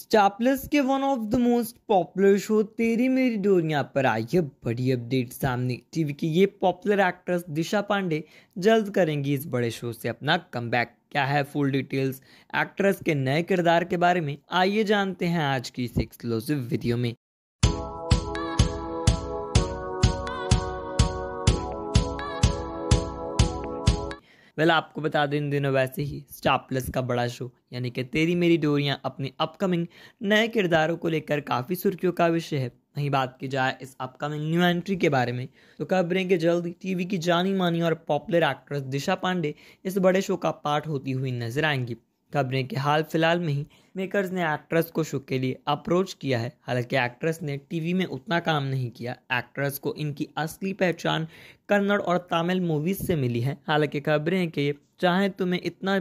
स्टापलस के one of the most popular show Teri Meri डोरिया पर आई है बड़ी अपडेट सामने टीवी की ये पॉपुलर एक्ट्रेस दिशा पांडे जल्द करेंगी इस बड़े शो से अपना कम क्या है फुल डिटेल्स एक्ट्रेस के नए किरदार के बारे में आइए जानते हैं आज की इस एक्सक्लूसिव वीडियो में वेल आपको बता दें इन दिनों वैसे ही स्टार प्लस का बड़ा शो यानी कि तेरी मेरी डोरियाँ अपने अपकमिंग नए किरदारों को लेकर काफ़ी सुर्खियों का विषय है वहीं बात की जाए इस अपकमिंग न्यू एंट्री के बारे में तो खबरें कि जल्द टीवी की जानी मानी और पॉपुलर एक्ट्रेस दिशा पांडे इस बड़े शो का पार्ट होती हुई नजर आएंगी खबरें कि हाल फिलहाल में ही मेकर्स ने एक्ट्रेस को शो के लिए अप्रोच किया है हालांकि एक्ट्रेस ने टीवी में उतना काम नहीं किया एक्ट्रेस को इनकी असली पहचान कन्नड़ और तमिल मूवीज से मिली है हालांकि खबरें हैं कि ये चाहे तुम्हें इतना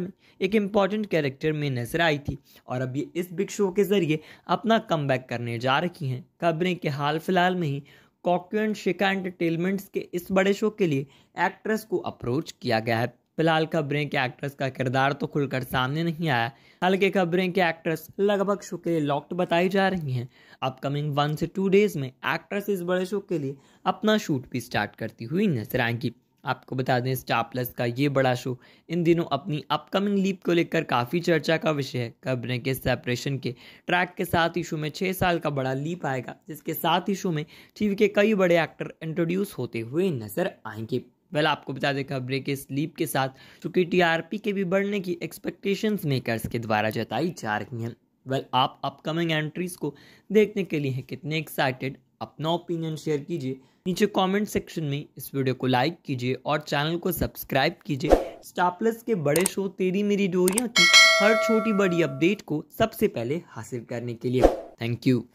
एक इम्पॉर्टेंट कैरेक्टर में नजर आई थी और अब ये इस बिग शो के जरिए अपना कम करने जा रही हैं खबरें कि हाल फिलहाल में ही कॉक्यू एंड शिका एंटरटेनमेंट्स के इस बड़े शो के लिए एक्ट्रेस को अप्रोच किया गया है फिलहाल खबरें कि एक्ट्रेस का किरदार तो खुलकर सामने नहीं आया हल्के खबरें कि एक्ट्रेस लगभग शो के लिए लॉक्ड बताई जा रही हैं अपकमिंग वन से टू डेज में एक्ट्रेस इस बड़े शो के लिए अपना शूट भी स्टार्ट करती हुई नजर आएंगी आपको बता दें स्टार प्लस का ये बड़ा शो इन दिनों अपनी अपकमिंग लीप को लेकर काफ़ी चर्चा का विषय है खबरें के सेपरेशन के ट्रैक के साथ ही शो में छः साल का बड़ा लीप आएगा जिसके साथ ही शो में टीवी के कई बड़े एक्टर इंट्रोड्यूस होते हुए नजर आएंगे वेल आपको बता दें खबरें के स्लीप के साथ चूँकि टीआरपी के भी बढ़ने की एक्सपेक्टेशंस मेकर्स के द्वारा जताई जा रही हैं वेल आप अपकमिंग एंट्रीज को देखने के लिए हैं कितने एक्साइटेड अपना ओपिनियन शेयर कीजिए नीचे कमेंट सेक्शन में इस वीडियो को लाइक कीजिए और चैनल को सब्सक्राइब कीजिए स्टापलस के बड़े शो तेरी मेरी डोरिया की हर छोटी बड़ी अपडेट को सबसे पहले हासिल करने के लिए थैंक यू